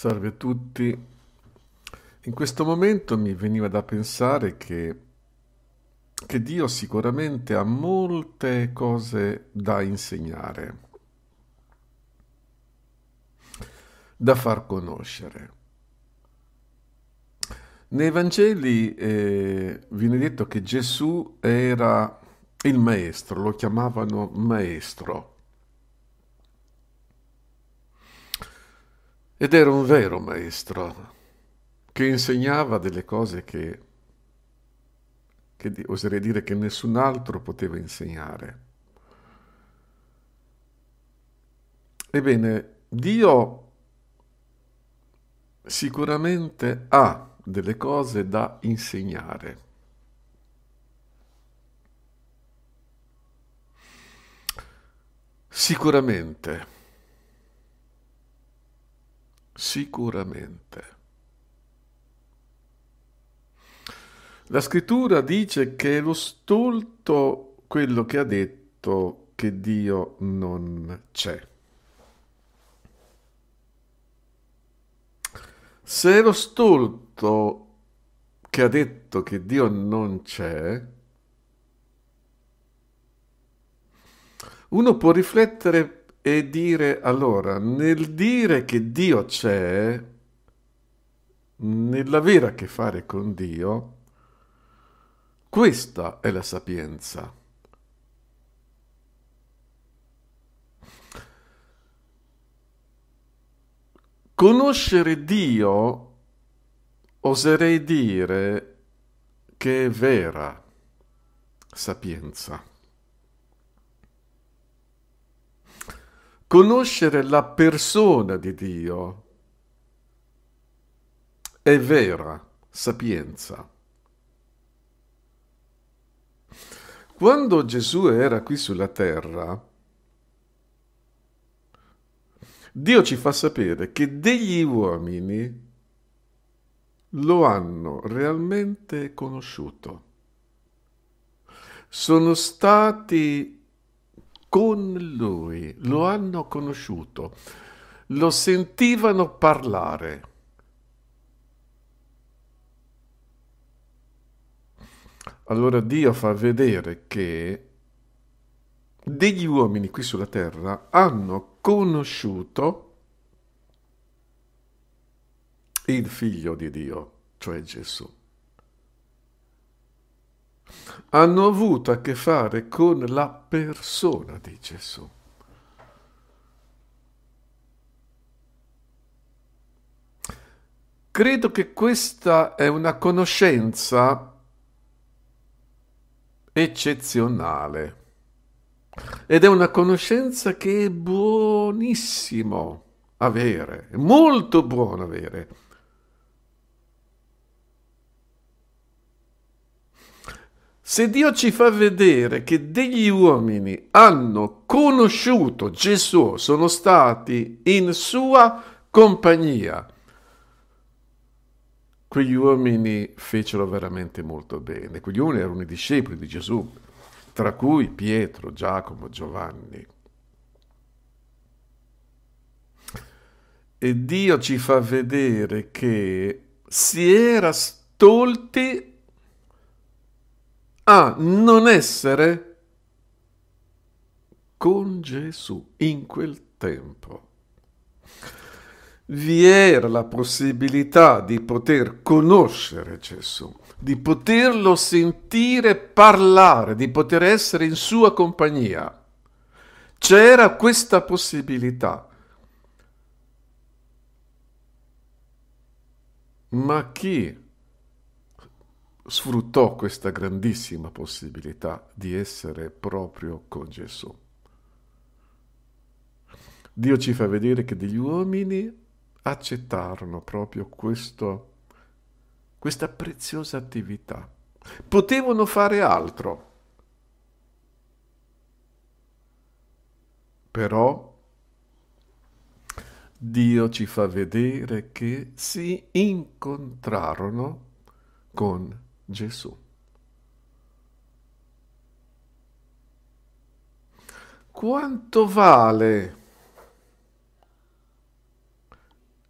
Salve a tutti. In questo momento mi veniva da pensare che, che Dio sicuramente ha molte cose da insegnare, da far conoscere. Nei Vangeli eh, viene detto che Gesù era il maestro, lo chiamavano maestro. Ed era un vero maestro che insegnava delle cose che, che oserei dire che nessun altro poteva insegnare. Ebbene, Dio sicuramente ha delle cose da insegnare. Sicuramente sicuramente. La scrittura dice che è lo stolto quello che ha detto che Dio non c'è. Se è lo stolto che ha detto che Dio non c'è, uno può riflettere e dire allora, nel dire che Dio c'è, nell'avere a che fare con Dio, questa è la sapienza. Conoscere Dio, oserei dire, che è vera sapienza. conoscere la persona di Dio è vera sapienza. Quando Gesù era qui sulla terra, Dio ci fa sapere che degli uomini lo hanno realmente conosciuto. Sono stati con lui, lo hanno conosciuto, lo sentivano parlare. Allora Dio fa vedere che degli uomini qui sulla terra hanno conosciuto il figlio di Dio, cioè Gesù hanno avuto a che fare con la persona di Gesù. Credo che questa è una conoscenza eccezionale ed è una conoscenza che è buonissimo avere, molto buono avere Se Dio ci fa vedere che degli uomini hanno conosciuto Gesù, sono stati in sua compagnia, quegli uomini fecero veramente molto bene. Quegli uomini erano i discepoli di Gesù, tra cui Pietro, Giacomo, Giovanni. E Dio ci fa vedere che si era stolti a non essere con Gesù in quel tempo. Vi era la possibilità di poter conoscere Gesù, di poterlo sentire parlare, di poter essere in sua compagnia. C'era questa possibilità. Ma chi sfruttò questa grandissima possibilità di essere proprio con Gesù. Dio ci fa vedere che degli uomini accettarono proprio questo, questa preziosa attività. Potevano fare altro, però Dio ci fa vedere che si incontrarono con Gesù. Gesù. Quanto vale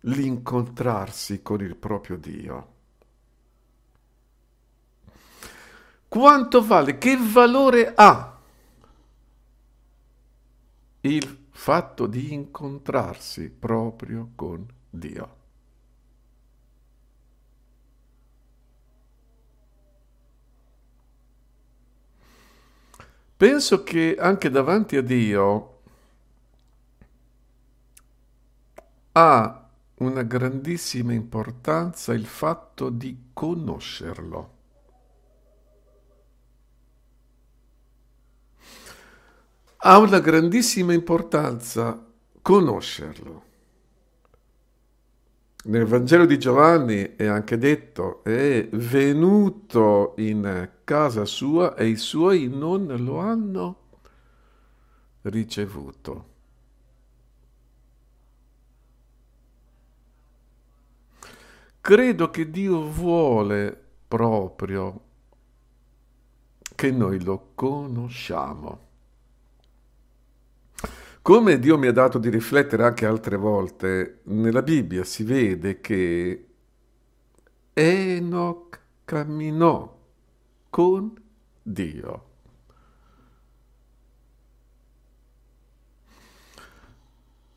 l'incontrarsi con il proprio Dio? Quanto vale, che valore ha il fatto di incontrarsi proprio con Dio? Penso che anche davanti a Dio ha una grandissima importanza il fatto di conoscerlo. Ha una grandissima importanza conoscerlo nel Vangelo di Giovanni è anche detto, è venuto in casa sua e i suoi non lo hanno ricevuto. Credo che Dio vuole proprio che noi lo conosciamo. Come Dio mi ha dato di riflettere anche altre volte, nella Bibbia si vede che Enoch camminò con Dio.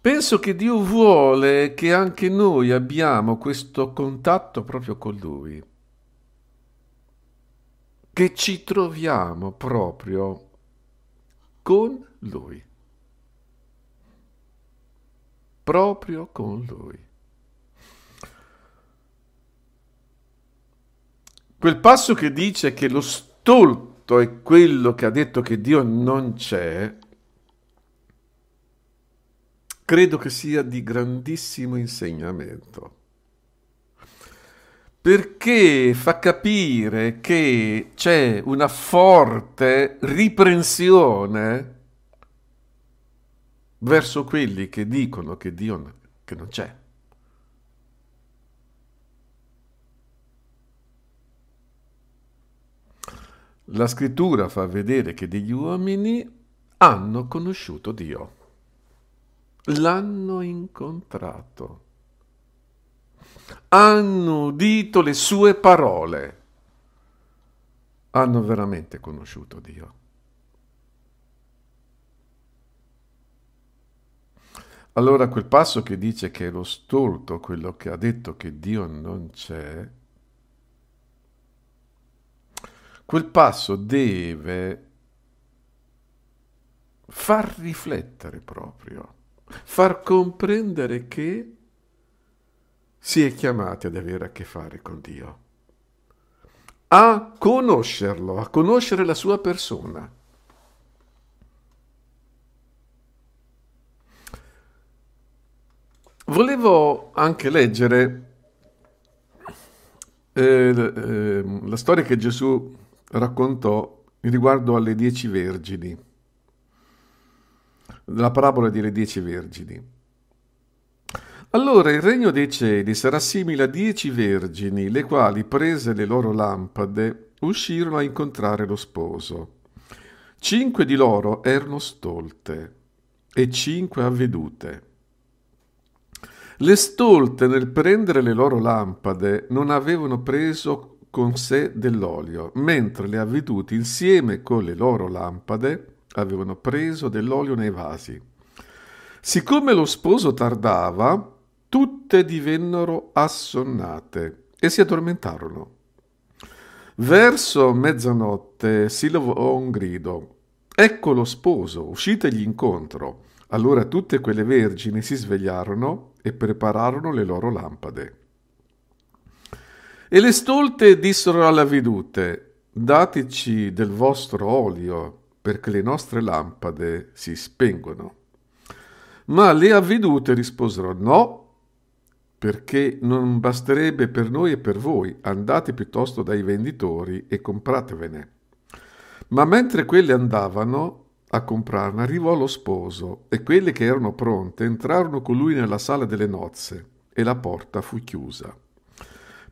Penso che Dio vuole che anche noi abbiamo questo contatto proprio con Lui, che ci troviamo proprio con Lui proprio con lui. Quel passo che dice che lo stolto è quello che ha detto che Dio non c'è, credo che sia di grandissimo insegnamento. Perché fa capire che c'è una forte riprensione verso quelli che dicono che Dio che non c'è. La scrittura fa vedere che degli uomini hanno conosciuto Dio, l'hanno incontrato, hanno udito le sue parole, hanno veramente conosciuto Dio. Allora quel passo che dice che è lo stolto quello che ha detto che Dio non c'è, quel passo deve far riflettere proprio, far comprendere che si è chiamati ad avere a che fare con Dio, a conoscerlo, a conoscere la sua persona. Volevo anche leggere eh, eh, la storia che Gesù raccontò riguardo alle dieci vergini, la parabola delle dieci vergini. Allora il regno dei cieli sarà simile a dieci vergini, le quali, prese le loro lampade, uscirono a incontrare lo sposo. Cinque di loro erano stolte e cinque avvedute. Le stolte nel prendere le loro lampade non avevano preso con sé dell'olio, mentre le avveduti insieme con le loro lampade avevano preso dell'olio nei vasi. Siccome lo sposo tardava, tutte divennero assonnate e si addormentarono. Verso mezzanotte si levò un grido. Ecco lo sposo, uscitegli incontro. Allora tutte quelle vergini si svegliarono e prepararono le loro lampade. E le stolte dissero alla vedute, dateci del vostro olio, perché le nostre lampade si spengono. Ma le avvedute risposero no, perché non basterebbe per noi e per voi, andate piuttosto dai venditori e compratevene. Ma mentre quelle andavano, a comprarne arrivò lo sposo e quelle che erano pronte entrarono con lui nella sala delle nozze e la porta fu chiusa.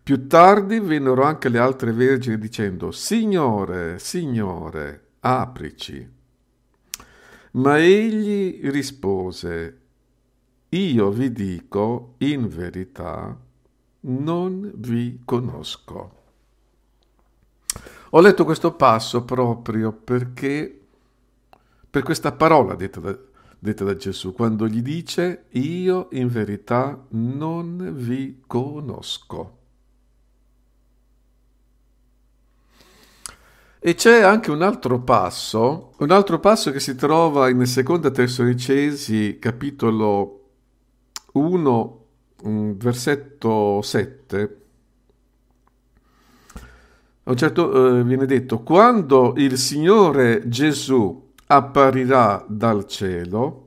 Più tardi vennero anche le altre vergini dicendo Signore, Signore, aprici. Ma egli rispose Io vi dico in verità, non vi conosco. Ho letto questo passo proprio perché per questa parola detta da, detta da Gesù quando gli dice io in verità non vi conosco. E c'è anche un altro passo, un altro passo che si trova in seconda Tessalonicesi capitolo 1 mm, versetto 7. A un certo eh, viene detto quando il Signore Gesù apparirà dal cielo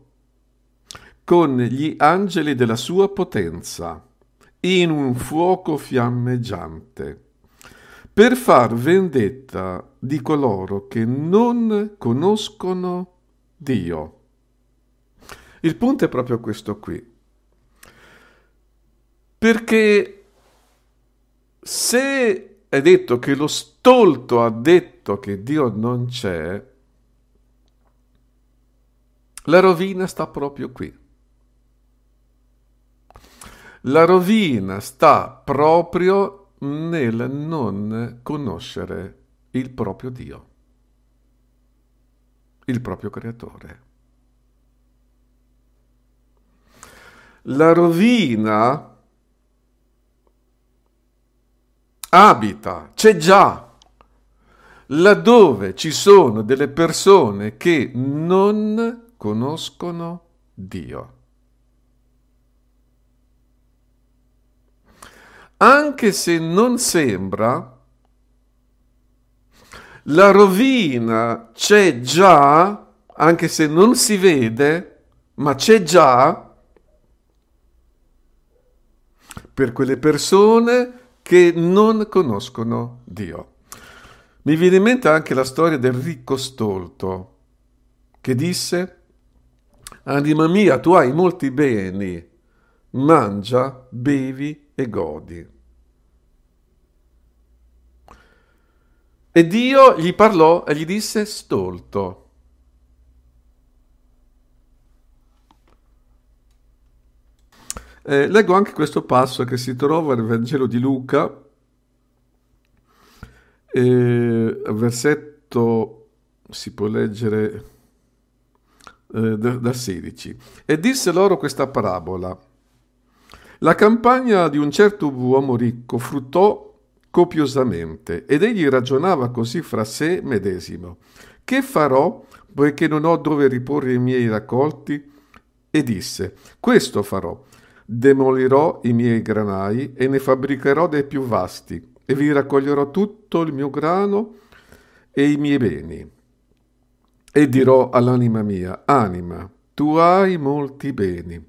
con gli angeli della sua potenza in un fuoco fiammeggiante per far vendetta di coloro che non conoscono Dio. Il punto è proprio questo qui. Perché se è detto che lo stolto ha detto che Dio non c'è, la rovina sta proprio qui. La rovina sta proprio nel non conoscere il proprio Dio, il proprio creatore. La rovina abita, c'è già, laddove ci sono delle persone che non conoscono Dio. Anche se non sembra, la rovina c'è già, anche se non si vede, ma c'è già per quelle persone che non conoscono Dio. Mi viene in mente anche la storia del ricco stolto che disse Anima mia, tu hai molti beni, mangia, bevi e godi. E Dio gli parlò e gli disse, stolto. Eh, leggo anche questo passo che si trova nel Vangelo di Luca, eh, versetto, si può leggere eh, da 16, e disse loro questa parabola. La campagna di un certo uomo ricco fruttò copiosamente ed egli ragionava così fra sé medesimo. Che farò poiché non ho dove riporre i miei raccolti? E disse, questo farò, demolirò i miei granai e ne fabbricherò dei più vasti e vi raccoglierò tutto il mio grano e i miei beni. E dirò all'anima mia, anima, tu hai molti beni,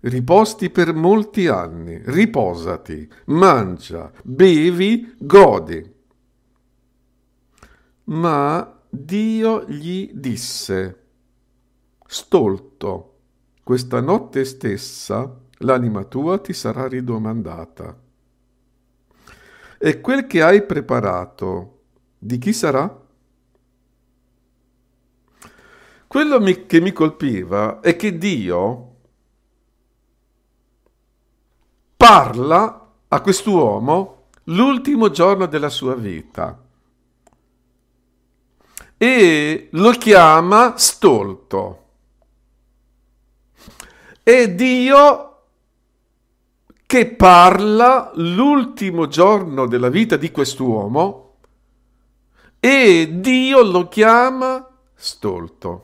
riposti per molti anni, riposati, mangia, bevi, godi. Ma Dio gli disse, stolto, questa notte stessa l'anima tua ti sarà ridomandata. E quel che hai preparato, di chi sarà? Quello mi, che mi colpiva è che Dio parla a quest'uomo l'ultimo giorno della sua vita e lo chiama stolto. E Dio che parla l'ultimo giorno della vita di quest'uomo e Dio lo chiama stolto.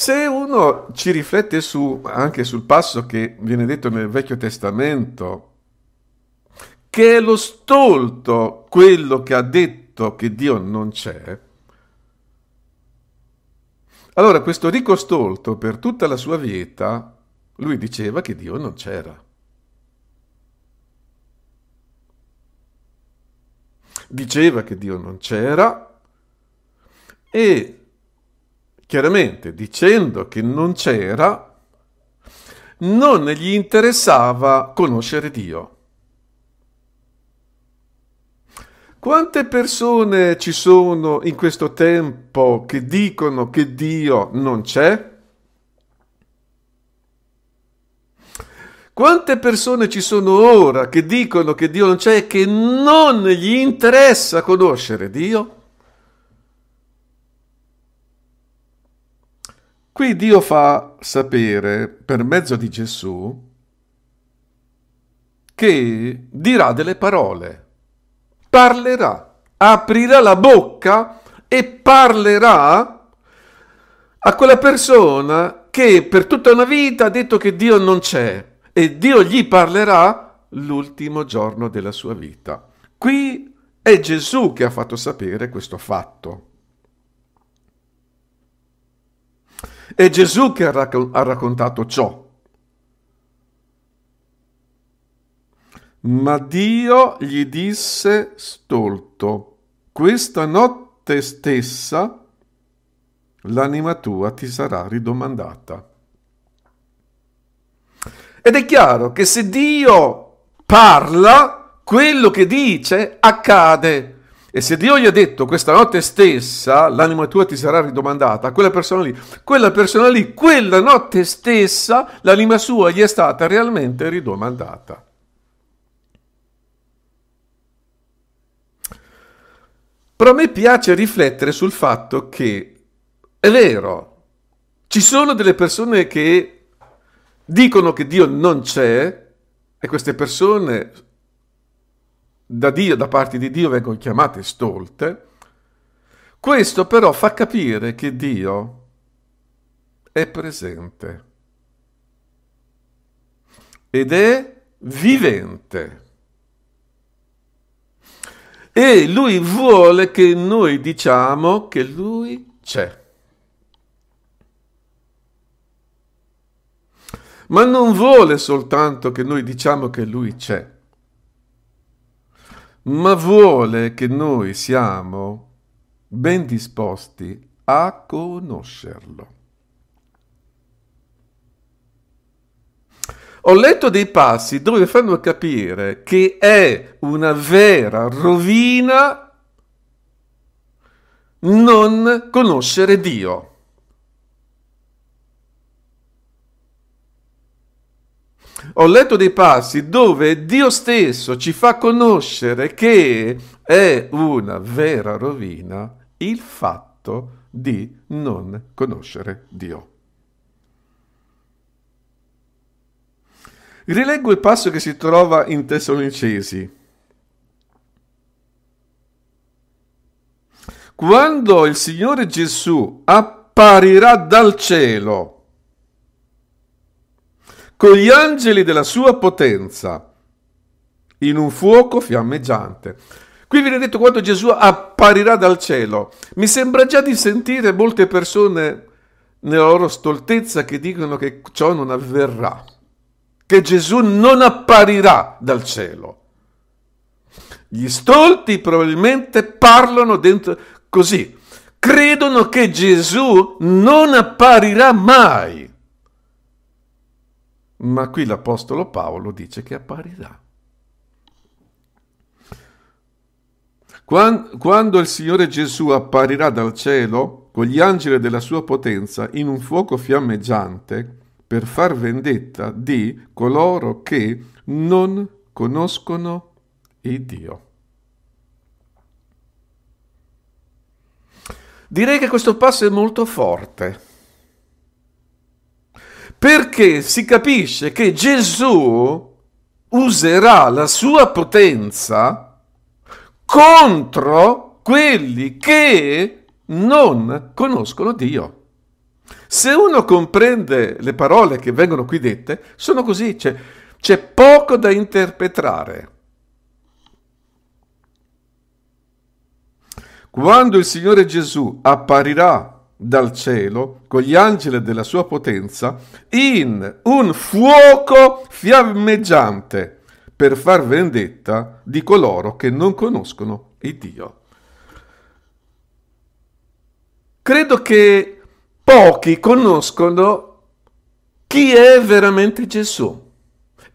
Se uno ci riflette su, anche sul passo che viene detto nel Vecchio Testamento, che è lo stolto quello che ha detto che Dio non c'è, allora questo ricco stolto per tutta la sua vita, lui diceva che Dio non c'era. Diceva che Dio non c'era e chiaramente dicendo che non c'era, non gli interessava conoscere Dio. Quante persone ci sono in questo tempo che dicono che Dio non c'è? Quante persone ci sono ora che dicono che Dio non c'è e che non gli interessa conoscere Dio? Qui Dio fa sapere per mezzo di Gesù che dirà delle parole, parlerà, aprirà la bocca e parlerà a quella persona che per tutta una vita ha detto che Dio non c'è e Dio gli parlerà l'ultimo giorno della sua vita. Qui è Gesù che ha fatto sapere questo fatto. È Gesù che ha, raccon- ha raccontato ciò. Ma Dio gli disse stolto, questa notte stessa l'anima tua ti sarà ridomandata. Ed è chiaro che se Dio parla, quello che dice accade. E se Dio gli ha detto questa notte stessa l'anima tua ti sarà ridomandata, quella persona lì, quella persona lì, quella notte stessa l'anima sua gli è stata realmente ridomandata. Però a me piace riflettere sul fatto che è vero, ci sono delle persone che dicono che Dio non c'è e queste persone da Dio, da parte di Dio vengono chiamate stolte, questo però fa capire che Dio è presente ed è vivente. E lui vuole che noi diciamo che lui c'è. Ma non vuole soltanto che noi diciamo che lui c'è ma vuole che noi siamo ben disposti a conoscerlo. Ho letto dei passi dove fanno capire che è una vera rovina non conoscere Dio. ho letto dei passi dove Dio stesso ci fa conoscere che è una vera rovina il fatto di non conoscere Dio. Rileggo il passo che si trova in Tessalonicesi. Quando il Signore Gesù apparirà dal cielo, con gli angeli della sua potenza, in un fuoco fiammeggiante. Qui viene detto quando Gesù apparirà dal cielo. Mi sembra già di sentire molte persone nella loro stoltezza che dicono che ciò non avverrà, che Gesù non apparirà dal cielo. Gli stolti probabilmente parlano dentro così, credono che Gesù non apparirà mai. Ma qui l'Apostolo Paolo dice che apparirà. Quando il Signore Gesù apparirà dal cielo con gli angeli della sua potenza in un fuoco fiammeggiante per far vendetta di coloro che non conoscono il Dio. Direi che questo passo è molto forte perché si capisce che Gesù userà la sua potenza contro quelli che non conoscono Dio. Se uno comprende le parole che vengono qui dette, sono così, c'è, c'è poco da interpretare. Quando il Signore Gesù apparirà dal cielo con gli angeli della sua potenza in un fuoco fiammeggiante per far vendetta di coloro che non conoscono il Dio. Credo che pochi conoscono chi è veramente Gesù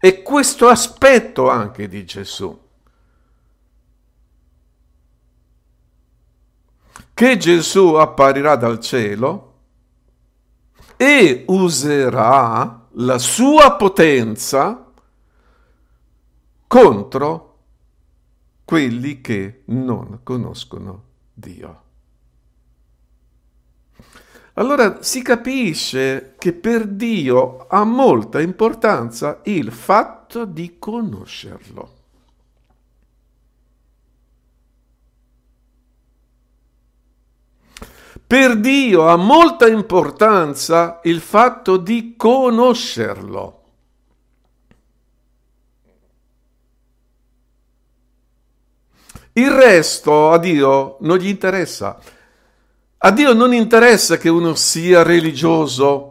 e questo aspetto anche di Gesù. che Gesù apparirà dal cielo e userà la sua potenza contro quelli che non conoscono Dio. Allora si capisce che per Dio ha molta importanza il fatto di conoscerlo. Per Dio ha molta importanza il fatto di conoscerlo. Il resto a Dio non gli interessa. A Dio non interessa che uno sia religioso,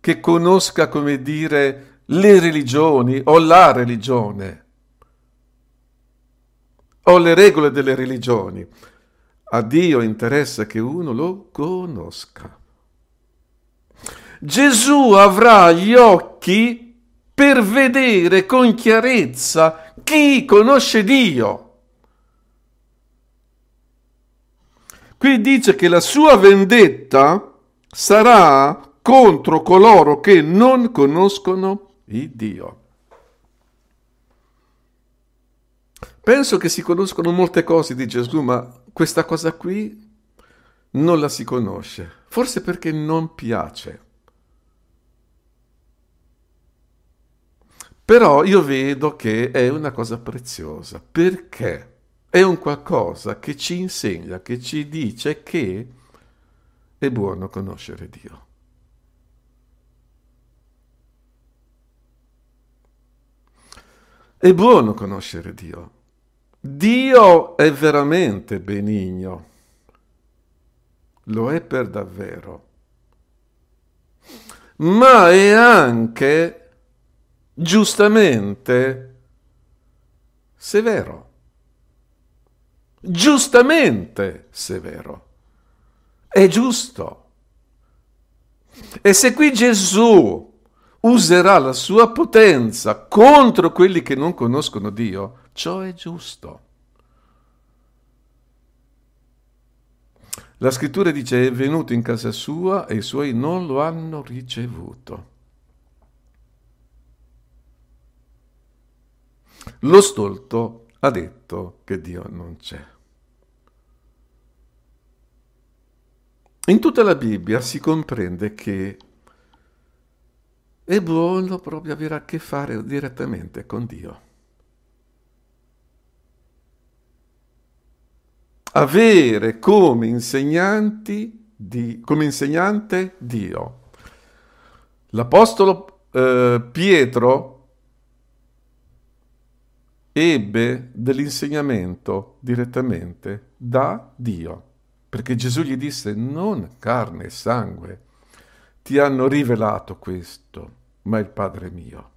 che conosca, come dire, le religioni o la religione o le regole delle religioni. A Dio interessa che uno lo conosca. Gesù avrà gli occhi per vedere con chiarezza chi conosce Dio. Qui dice che la sua vendetta sarà contro coloro che non conoscono il Dio. Penso che si conoscono molte cose di Gesù, ma questa cosa qui non la si conosce, forse perché non piace. Però io vedo che è una cosa preziosa, perché è un qualcosa che ci insegna, che ci dice che è buono conoscere Dio. È buono conoscere Dio. Dio è veramente benigno, lo è per davvero, ma è anche giustamente severo, giustamente severo, è giusto. E se qui Gesù userà la sua potenza contro quelli che non conoscono Dio, ciò è giusto. La scrittura dice è venuto in casa sua e i suoi non lo hanno ricevuto. Lo stolto ha detto che Dio non c'è. In tutta la Bibbia si comprende che è buono proprio avere a che fare direttamente con Dio. avere come, insegnanti di, come insegnante Dio. L'Apostolo eh, Pietro ebbe dell'insegnamento direttamente da Dio, perché Gesù gli disse non carne e sangue ti hanno rivelato questo, ma il Padre mio.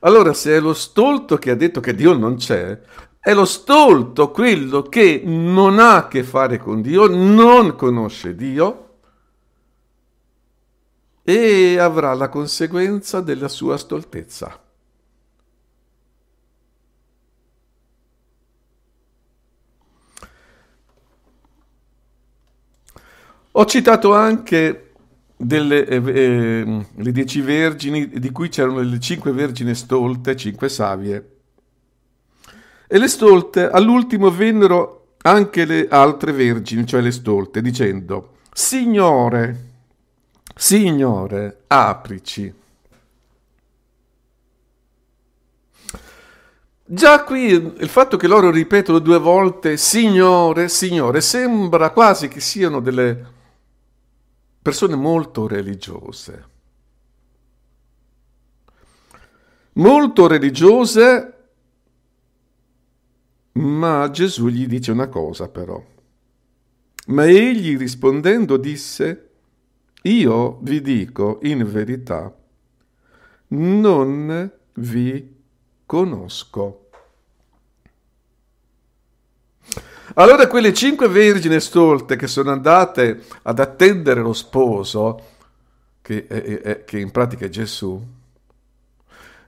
Allora, se è lo stolto che ha detto che Dio non c'è, è lo stolto quello che non ha a che fare con Dio, non conosce Dio e avrà la conseguenza della sua stoltezza. Ho citato anche delle, eh, eh, le dieci vergini, di cui c'erano le cinque vergini stolte, cinque savie. E le stolte all'ultimo vennero anche le altre vergini, cioè le stolte, dicendo, Signore, Signore, aprici. Già qui il fatto che loro ripetono due volte Signore, Signore, sembra quasi che siano delle persone molto religiose. Molto religiose ma Gesù gli dice una cosa però. Ma egli rispondendo disse, io vi dico in verità, non vi conosco. Allora quelle cinque vergini stolte che sono andate ad attendere lo sposo, che, è, eh, è, eh, eh, che in pratica è Gesù,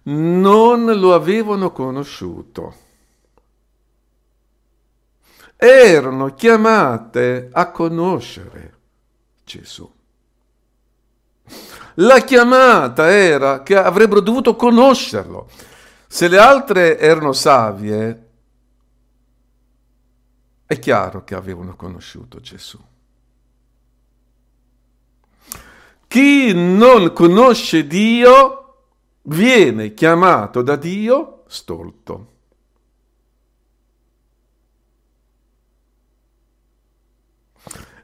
non lo avevano conosciuto erano chiamate a conoscere Gesù. La chiamata era che avrebbero dovuto conoscerlo. Se le altre erano savie, è chiaro che avevano conosciuto Gesù. Chi non conosce Dio viene chiamato da Dio stolto.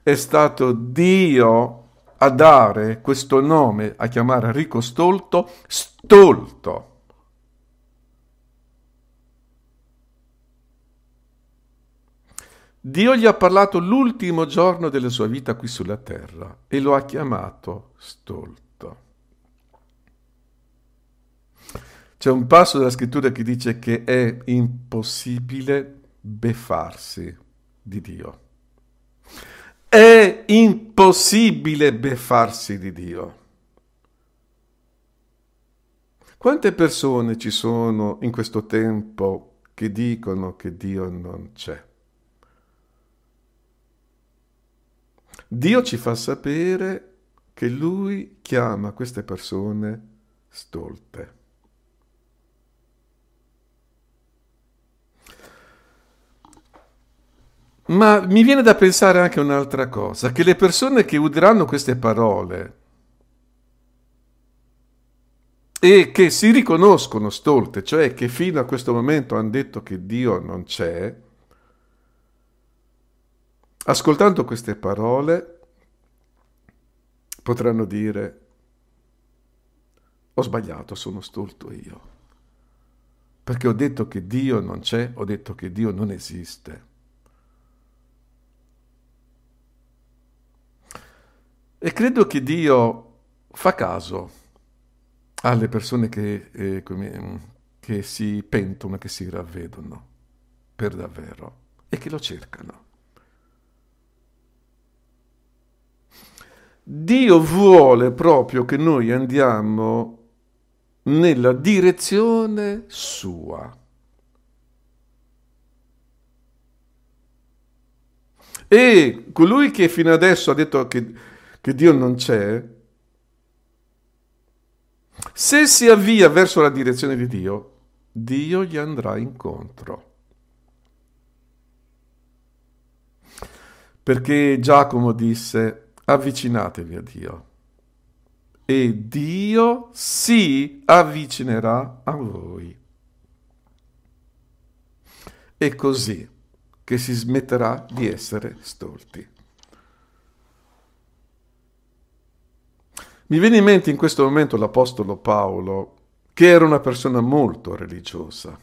è stato Dio a dare questo nome, a chiamare Enrico Stolto, Stolto. Dio gli ha parlato l'ultimo giorno della sua vita qui sulla terra e lo ha chiamato Stolto. C'è un passo della scrittura che dice che è impossibile beffarsi di Dio. È impossibile beffarsi di Dio. Quante persone ci sono in questo tempo che dicono che Dio non c'è? Dio ci fa sapere che Lui chiama queste persone stolte. Ma mi viene da pensare anche un'altra cosa, che le persone che udiranno queste parole e che si riconoscono stolte, cioè che fino a questo momento hanno detto che Dio non c'è, ascoltando queste parole potranno dire ho sbagliato, sono stolto io, perché ho detto che Dio non c'è, ho detto che Dio non esiste. E credo che Dio fa caso alle persone che, eh, che si pentono, che si ravvedono per davvero e che lo cercano. Dio vuole proprio che noi andiamo nella direzione sua. E colui che fino adesso ha detto che che Dio non c'è, se si avvia verso la direzione di Dio, Dio gli andrà incontro. Perché Giacomo disse, avvicinatevi a Dio e Dio si avvicinerà a voi. È così che si smetterà di essere stolti. Mi viene in mente in questo momento l'Apostolo Paolo, che era una persona molto religiosa.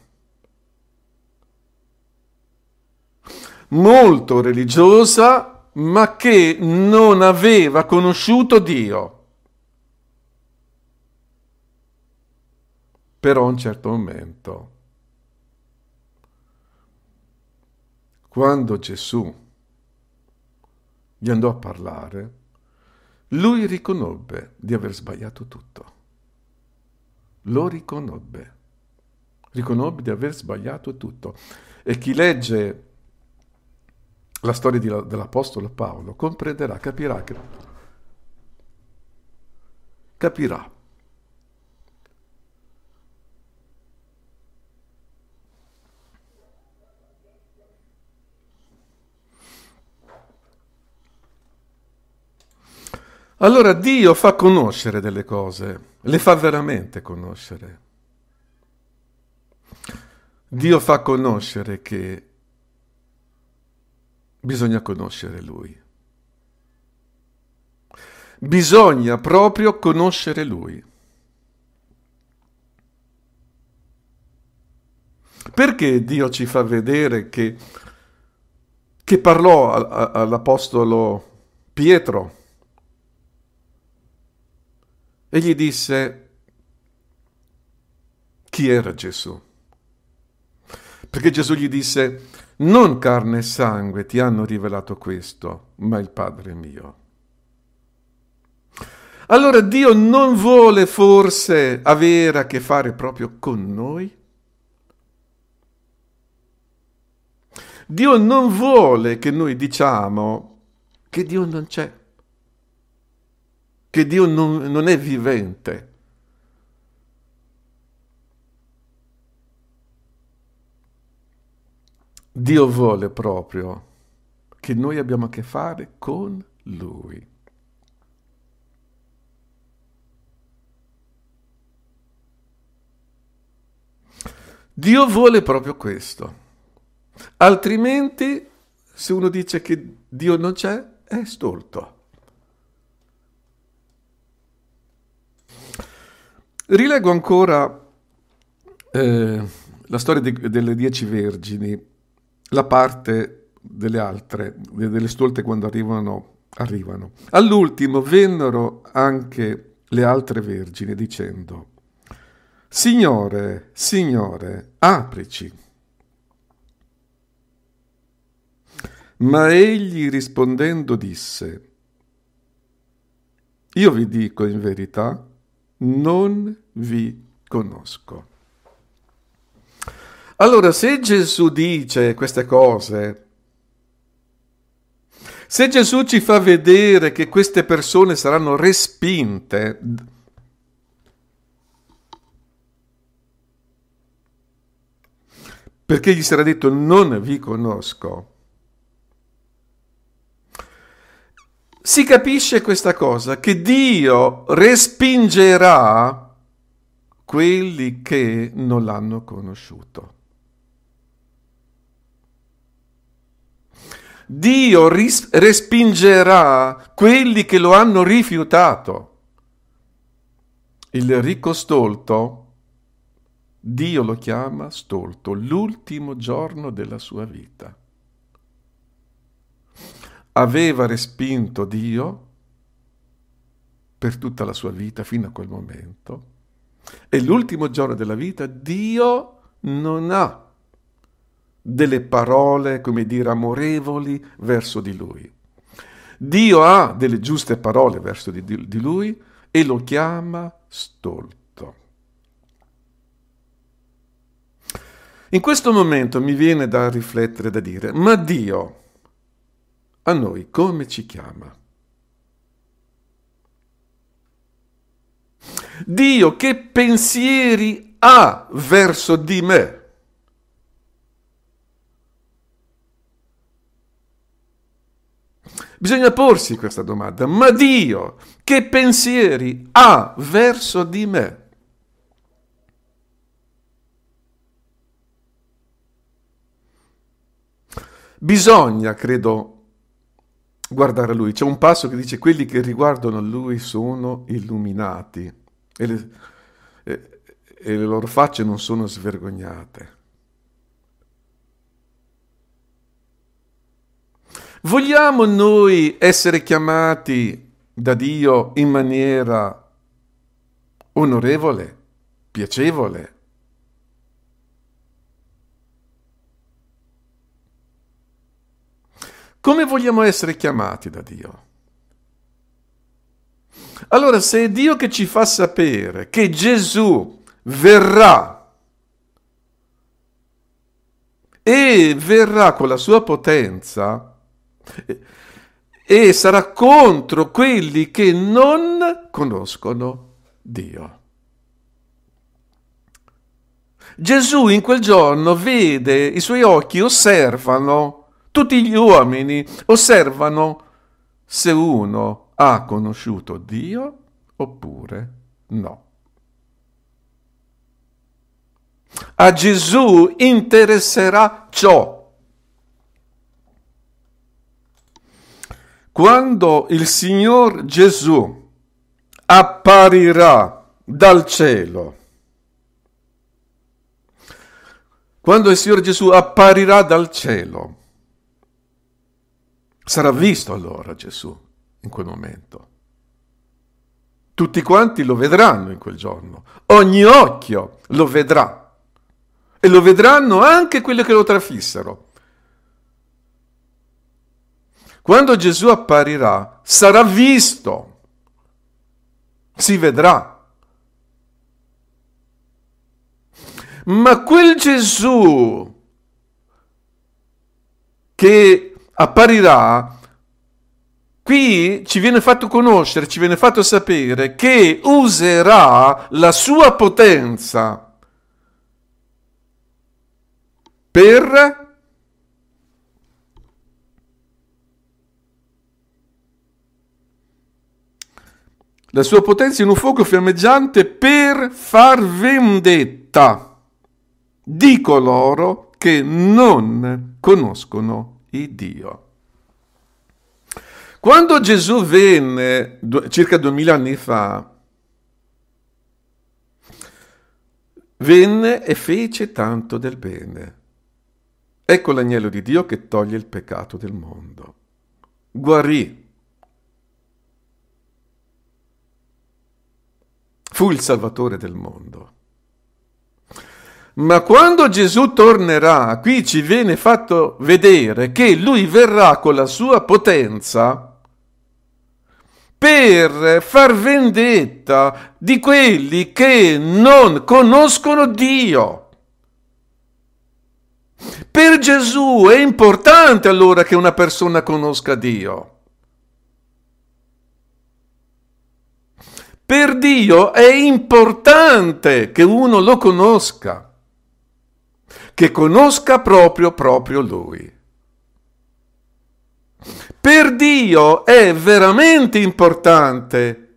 Molto religiosa, ma che non aveva conosciuto Dio. Però a un certo momento, quando Gesù gli andò a parlare, lui riconobbe di aver sbagliato tutto. Lo riconobbe. Riconobbe di aver sbagliato tutto. E chi legge la storia di, dell'Apostolo Paolo comprenderà, capirà che... Capirà Allora Dio fa conoscere delle cose, le fa veramente conoscere. Dio fa conoscere che bisogna conoscere Lui. Bisogna proprio conoscere Lui. Perché Dio ci fa vedere che, che parlò all'Apostolo Pietro? e gli disse chi era Gesù. Perché Gesù gli disse, non carne e sangue ti hanno rivelato questo, ma il Padre mio. Allora Dio non vuole forse avere a che fare proprio con noi? Dio non vuole che noi diciamo che Dio non c'è che Dio non, non è vivente. Dio vuole proprio che noi abbiamo a che fare con Lui. Dio vuole proprio questo, altrimenti se uno dice che Dio non c'è, è stolto. Rileggo ancora eh, la storia di, delle dieci vergini, la parte delle altre, delle stolte quando arrivano, arrivano. All'ultimo vennero anche le altre vergini dicendo, Signore, Signore, aprici. Ma egli rispondendo disse, Io vi dico in verità, non vi conosco. Allora, se Gesù dice queste cose, se Gesù ci fa vedere che queste persone saranno respinte, perché gli sarà detto non vi conosco, si capisce questa cosa, che Dio respingerà quelli che non l'hanno conosciuto. Dio ris- respingerà quelli che lo hanno rifiutato. Il ricco stolto, Dio lo chiama stolto, l'ultimo giorno della sua vita aveva respinto Dio per tutta la sua vita fino a quel momento e l'ultimo giorno della vita Dio non ha delle parole, come dire, amorevoli verso di lui. Dio ha delle giuste parole verso di, di lui e lo chiama stolto. In questo momento mi viene da riflettere, da dire, ma Dio a noi come ci chiama. Dio che pensieri ha verso di me? Bisogna porsi questa domanda, ma Dio che pensieri ha verso di me? Bisogna, credo, guardare a lui. C'è un passo che dice quelli che riguardano a lui sono illuminati e le, e, e le loro facce non sono svergognate. Vogliamo noi essere chiamati da Dio in maniera onorevole, piacevole, Come vogliamo essere chiamati da Dio? Allora, se è Dio che ci fa sapere che Gesù verrà e verrà con la sua potenza e sarà contro quelli che non conoscono Dio. Gesù in quel giorno vede, i suoi occhi osservano tutti gli uomini osservano se uno ha conosciuto Dio oppure no. A Gesù interesserà ciò. Quando il Signor Gesù apparirà dal cielo, quando il Signore Gesù apparirà dal cielo, Sarà visto allora Gesù in quel momento. Tutti quanti lo vedranno in quel giorno, ogni occhio lo vedrà e lo vedranno anche quelli che lo trafissero. Quando Gesù apparirà, sarà visto, si vedrà. Ma quel Gesù che apparirà, qui ci viene fatto conoscere, ci viene fatto sapere che userà la sua potenza per la sua potenza in un fuoco fiammeggiante per far vendetta di coloro che non conoscono Dio. Quando Gesù venne circa duemila anni fa, venne e fece tanto del bene. Ecco l'agnello di Dio che toglie il peccato del mondo. Guarì. Fu il salvatore del mondo. Ma quando Gesù tornerà, qui ci viene fatto vedere che lui verrà con la sua potenza per far vendetta di quelli che non conoscono Dio. Per Gesù è importante allora che una persona conosca Dio. Per Dio è importante che uno lo conosca che conosca proprio proprio lui. Per Dio è veramente importante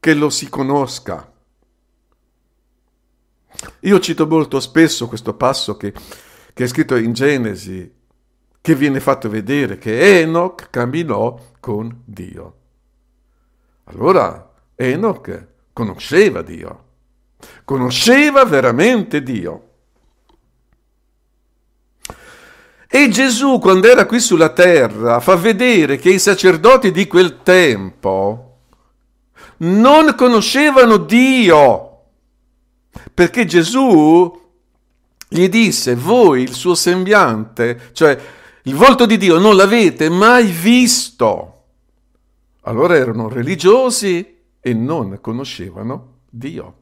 che lo si conosca. Io cito molto spesso questo passo che, che è scritto in Genesi, che viene fatto vedere che Enoch camminò con Dio. Allora Enoch conosceva Dio, conosceva veramente Dio. E Gesù, quando era qui sulla terra, fa vedere che i sacerdoti di quel tempo non conoscevano Dio, perché Gesù gli disse, voi il suo sembiante, cioè il volto di Dio non l'avete mai visto. Allora erano religiosi e non conoscevano Dio.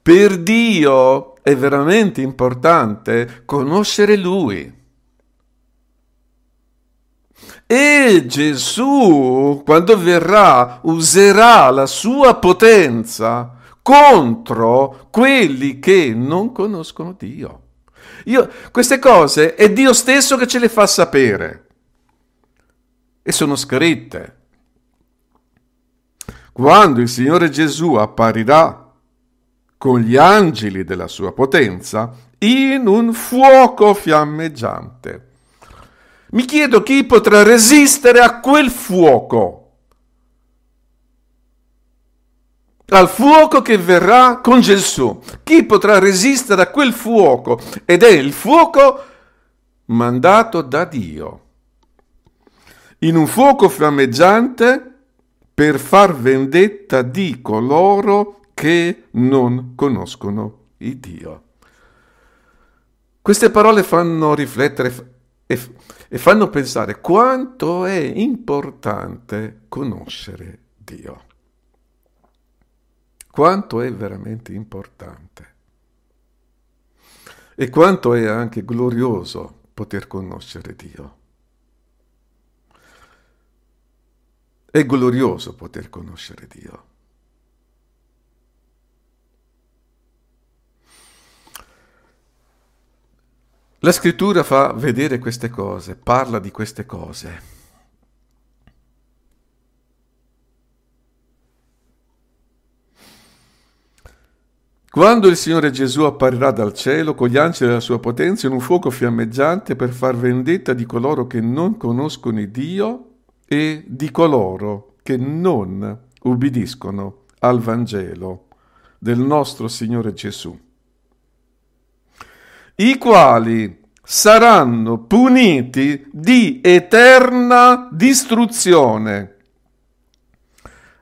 Per Dio è veramente importante conoscere Lui. E Gesù, quando verrà, userà la sua potenza contro quelli che non conoscono Dio. Io, queste cose è Dio stesso che ce le fa sapere e sono scritte. Quando il Signore Gesù apparirà con gli angeli della sua potenza, in un fuoco fiammeggiante. Mi chiedo chi potrà resistere a quel fuoco, al fuoco che verrà con Gesù. Chi potrà resistere a quel fuoco? Ed è il fuoco mandato da Dio. In un fuoco fiammeggiante per far vendetta di coloro che non conoscono il Dio. Queste parole fanno riflettere e, e fanno pensare quanto è importante conoscere Dio. Quanto è veramente importante. E quanto è anche glorioso poter conoscere Dio. È glorioso poter conoscere Dio. La scrittura fa vedere queste cose, parla di queste cose. Quando il Signore Gesù apparirà dal cielo con gli angeli della sua potenza in un fuoco fiammeggiante per far vendetta di coloro che non conoscono Dio e di coloro che non ubbidiscono al Vangelo del nostro Signore Gesù i quali saranno puniti di eterna distruzione,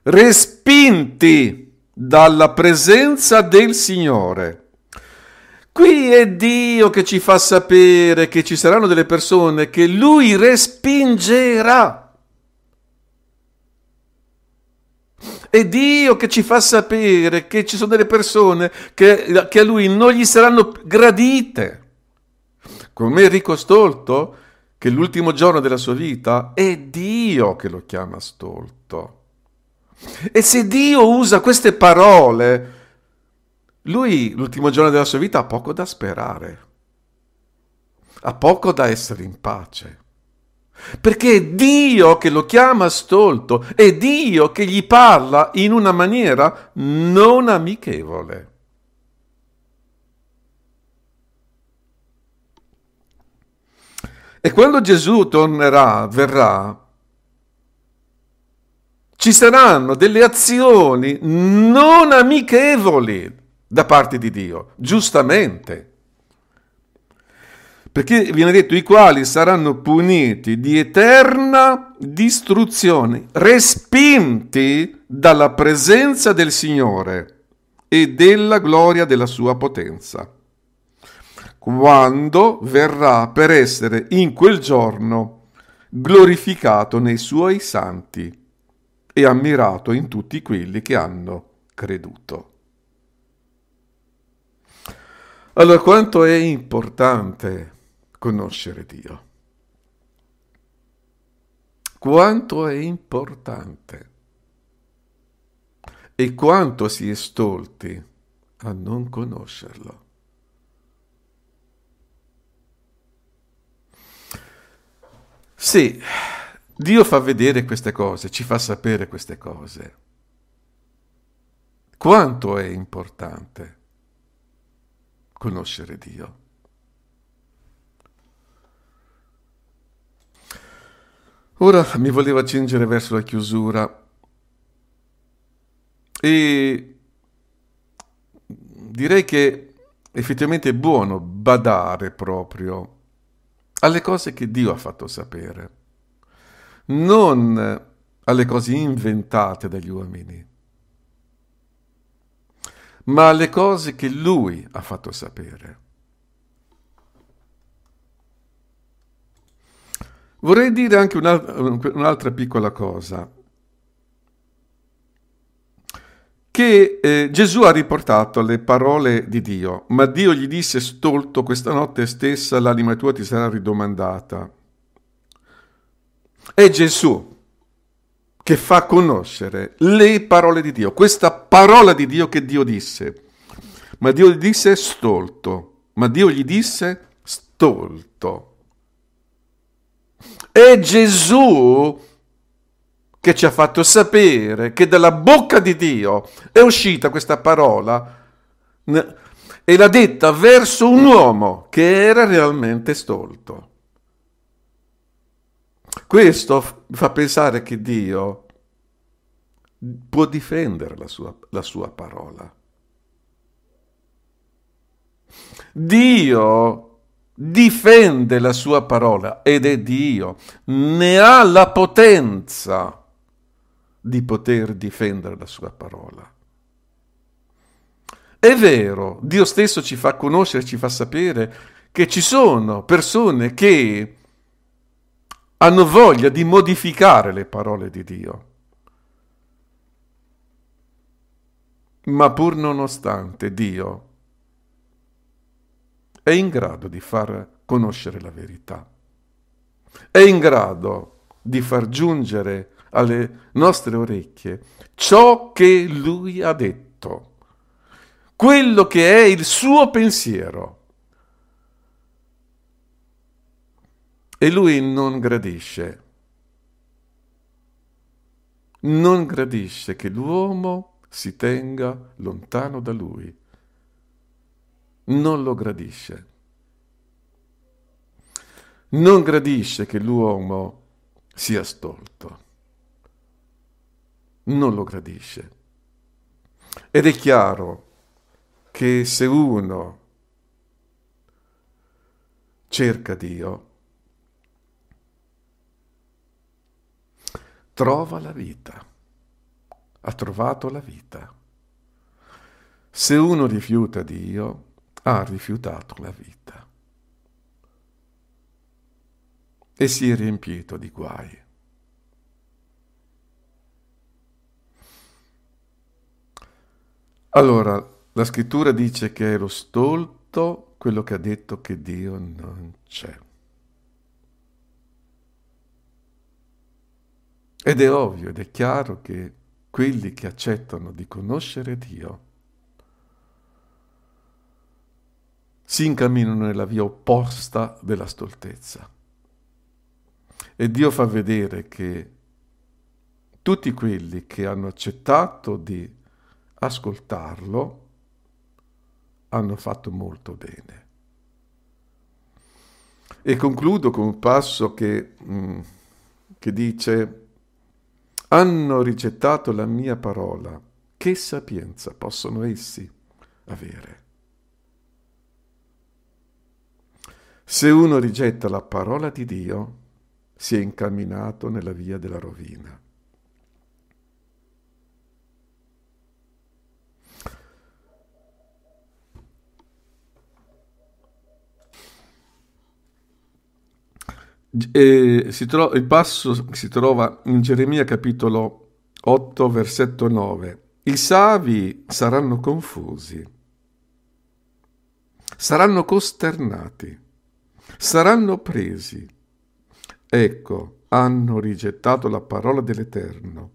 respinti dalla presenza del Signore. Qui è Dio che ci fa sapere che ci saranno delle persone che Lui respingerà. È Dio che ci fa sapere che ci sono delle persone che, che a lui non gli saranno gradite. Come Enrico Stolto, che l'ultimo giorno della sua vita è Dio che lo chiama stolto. E se Dio usa queste parole, lui l'ultimo giorno della sua vita ha poco da sperare, ha poco da essere in pace. Perché è Dio che lo chiama stolto, è Dio che gli parla in una maniera non amichevole. E quando Gesù tornerà, verrà, ci saranno delle azioni non amichevoli da parte di Dio, giustamente perché viene detto i quali saranno puniti di eterna distruzione, respinti dalla presenza del Signore e della gloria della sua potenza, quando verrà per essere in quel giorno glorificato nei suoi santi e ammirato in tutti quelli che hanno creduto. Allora, quanto è importante conoscere Dio. Quanto è importante e quanto si è stolti a non conoscerlo. Sì, Dio fa vedere queste cose, ci fa sapere queste cose. Quanto è importante conoscere Dio? Ora mi volevo accingere verso la chiusura e direi che effettivamente è buono badare proprio alle cose che Dio ha fatto sapere, non alle cose inventate dagli uomini, ma alle cose che Lui ha fatto sapere. Vorrei dire anche un'altra piccola cosa, che eh, Gesù ha riportato le parole di Dio, ma Dio gli disse stolto questa notte stessa l'anima tua ti sarà ridomandata. È Gesù che fa conoscere le parole di Dio, questa parola di Dio che Dio disse. Ma Dio gli disse stolto, ma Dio gli disse stolto. È Gesù che ci ha fatto sapere che dalla bocca di Dio è uscita questa parola e l'ha detta verso un uomo che era realmente stolto. Questo fa pensare che Dio può difendere la sua, la sua parola. Dio difende la sua parola ed è Dio, ne ha la potenza di poter difendere la sua parola. È vero, Dio stesso ci fa conoscere, ci fa sapere che ci sono persone che hanno voglia di modificare le parole di Dio. Ma pur nonostante Dio è in grado di far conoscere la verità, è in grado di far giungere alle nostre orecchie ciò che lui ha detto, quello che è il suo pensiero. E lui non gradisce, non gradisce che l'uomo si tenga lontano da lui non lo gradisce. Non gradisce che l'uomo sia stolto. Non lo gradisce. Ed è chiaro che se uno cerca Dio, trova la vita, ha trovato la vita. Se uno rifiuta Dio, ha rifiutato la vita e si è riempito di guai. Allora, la scrittura dice che ero stolto quello che ha detto che Dio non c'è. Ed è ovvio ed è chiaro che quelli che accettano di conoscere Dio si incamminano nella via opposta della stoltezza. E Dio fa vedere che tutti quelli che hanno accettato di ascoltarlo hanno fatto molto bene. E concludo con un passo che, mm, che dice, hanno ricettato la mia parola, che sapienza possono essi avere? Se uno rigetta la parola di Dio, si è incamminato nella via della rovina. Eh, tro- il passo si trova in Geremia capitolo 8, versetto 9. I savi saranno confusi, saranno costernati saranno presi. Ecco, hanno rigettato la parola dell'Eterno.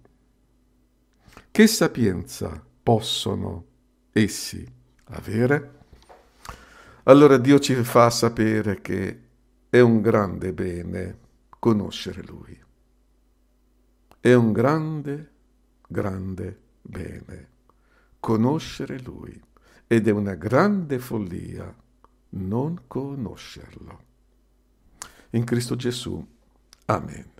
Che sapienza possono essi avere? Allora Dio ci fa sapere che è un grande bene conoscere Lui. È un grande, grande bene conoscere Lui ed è una grande follia non conoscerlo in Cristo Gesù. Amen.